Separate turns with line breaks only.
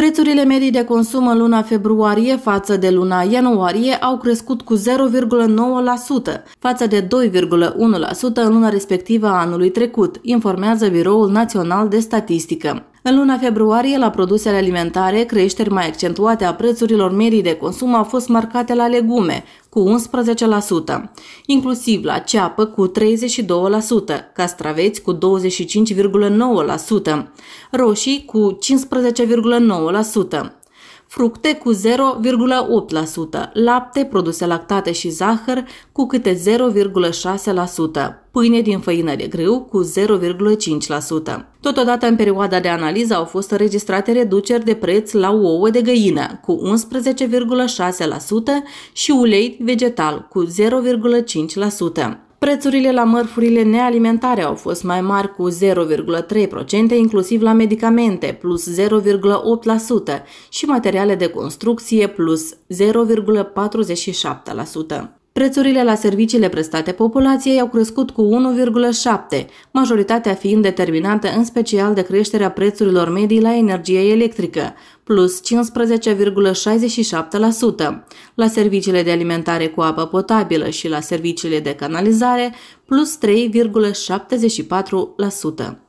Prețurile medii de consum în luna februarie față de luna ianuarie au crescut cu 0,9% față de 2,1% în luna respectivă a anului trecut, informează Biroul Național de Statistică. În luna februarie, la produsele alimentare, creșteri mai accentuate a prețurilor merii de consum au fost marcate la legume, cu 11%, inclusiv la ceapă cu 32%, castraveți cu 25,9%, roșii cu 15,9% fructe cu 0,8%, lapte, produse lactate și zahăr cu câte 0,6%, pâine din făină de grâu cu 0,5%. Totodată în perioada de analiză au fost înregistrate reduceri de preț la ouă de găină cu 11,6% și ulei vegetal cu 0,5%. Prețurile la mărfurile nealimentare au fost mai mari cu 0,3%, inclusiv la medicamente, plus 0,8% și materiale de construcție, plus 0,47%. Prețurile la serviciile prestate populației au crescut cu 1,7, majoritatea fiind determinată în special de creșterea prețurilor medii la energie electrică, plus 15,67%, la serviciile de alimentare cu apă potabilă și la serviciile de canalizare, plus 3,74%.